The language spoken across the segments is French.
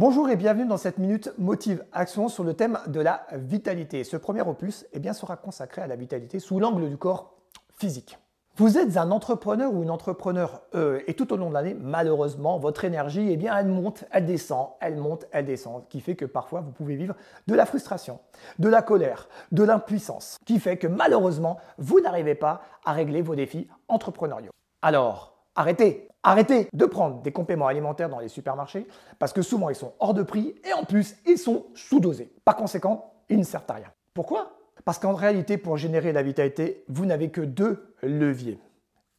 Bonjour et bienvenue dans cette minute Motive Action sur le thème de la vitalité. Ce premier opus eh bien, sera consacré à la vitalité sous l'angle du corps physique. Vous êtes un entrepreneur ou une entrepreneur euh, et tout au long de l'année, malheureusement, votre énergie, eh bien, elle monte, elle descend, elle monte, elle descend, qui fait que parfois vous pouvez vivre de la frustration, de la colère, de l'impuissance, qui fait que malheureusement, vous n'arrivez pas à régler vos défis entrepreneuriaux. Alors, arrêtez Arrêtez de prendre des compléments alimentaires dans les supermarchés parce que souvent ils sont hors de prix et en plus ils sont sous-dosés. Par conséquent, ils ne servent à rien. Pourquoi Parce qu'en réalité, pour générer la vitalité, vous n'avez que deux leviers.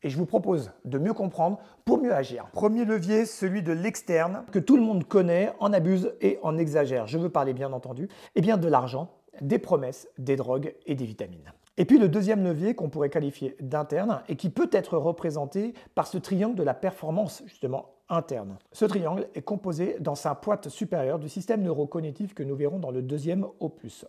Et je vous propose de mieux comprendre pour mieux agir. Premier levier, celui de l'externe, que tout le monde connaît, en abuse et en exagère. Je veux parler bien entendu, et eh bien de l'argent, des promesses, des drogues et des vitamines. Et puis le deuxième levier qu'on pourrait qualifier d'interne et qui peut être représenté par ce triangle de la performance justement interne. Ce triangle est composé dans sa pointe supérieure du système neurocognitif que nous verrons dans le deuxième opus.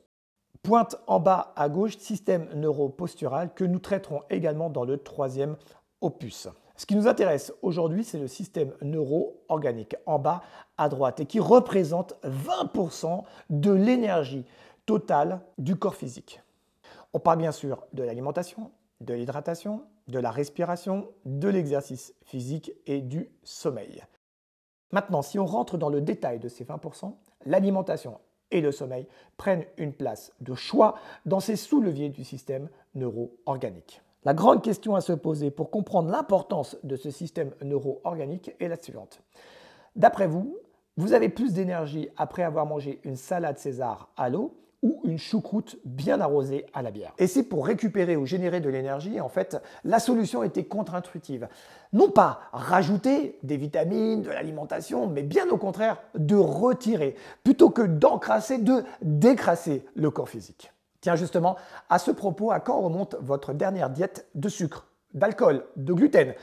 Pointe en bas à gauche, système neuropostural que nous traiterons également dans le troisième opus. Ce qui nous intéresse aujourd'hui, c'est le système neuroorganique en bas à droite et qui représente 20% de l'énergie totale du corps physique. On parle bien sûr de l'alimentation, de l'hydratation, de la respiration, de l'exercice physique et du sommeil. Maintenant, si on rentre dans le détail de ces 20%, l'alimentation et le sommeil prennent une place de choix dans ces sous-leviers du système neuro-organique. La grande question à se poser pour comprendre l'importance de ce système neuro-organique est la suivante. D'après vous, vous avez plus d'énergie après avoir mangé une salade César à l'eau ou une choucroute bien arrosée à la bière. Et c'est pour récupérer ou générer de l'énergie, en fait, la solution était contre-intuitive. Non pas rajouter des vitamines, de l'alimentation, mais bien au contraire de retirer, plutôt que d'encrasser, de décrasser le corps physique. Tiens justement, à ce propos, à quand remonte votre dernière diète de sucre, d'alcool, de gluten,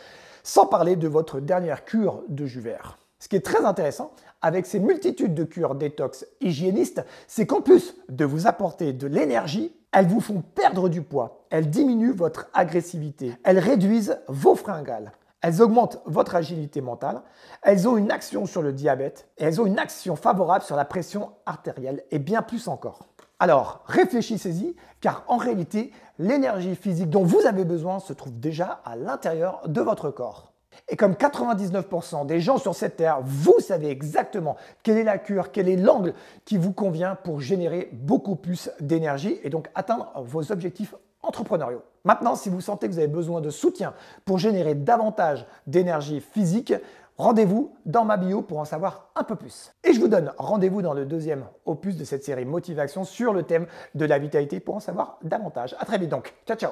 sans parler de votre dernière cure de jus vert ce qui est très intéressant avec ces multitudes de cures détox hygiénistes, c'est qu'en plus de vous apporter de l'énergie, elles vous font perdre du poids, elles diminuent votre agressivité, elles réduisent vos fringales, elles augmentent votre agilité mentale, elles ont une action sur le diabète et elles ont une action favorable sur la pression artérielle et bien plus encore. Alors réfléchissez-y car en réalité, l'énergie physique dont vous avez besoin se trouve déjà à l'intérieur de votre corps. Et comme 99% des gens sur cette terre, vous savez exactement quelle est la cure, quel est l'angle qui vous convient pour générer beaucoup plus d'énergie et donc atteindre vos objectifs entrepreneuriaux. Maintenant, si vous sentez que vous avez besoin de soutien pour générer davantage d'énergie physique, rendez-vous dans ma bio pour en savoir un peu plus. Et je vous donne rendez-vous dans le deuxième opus de cette série Motivation sur le thème de la vitalité pour en savoir davantage. A très vite donc. Ciao ciao.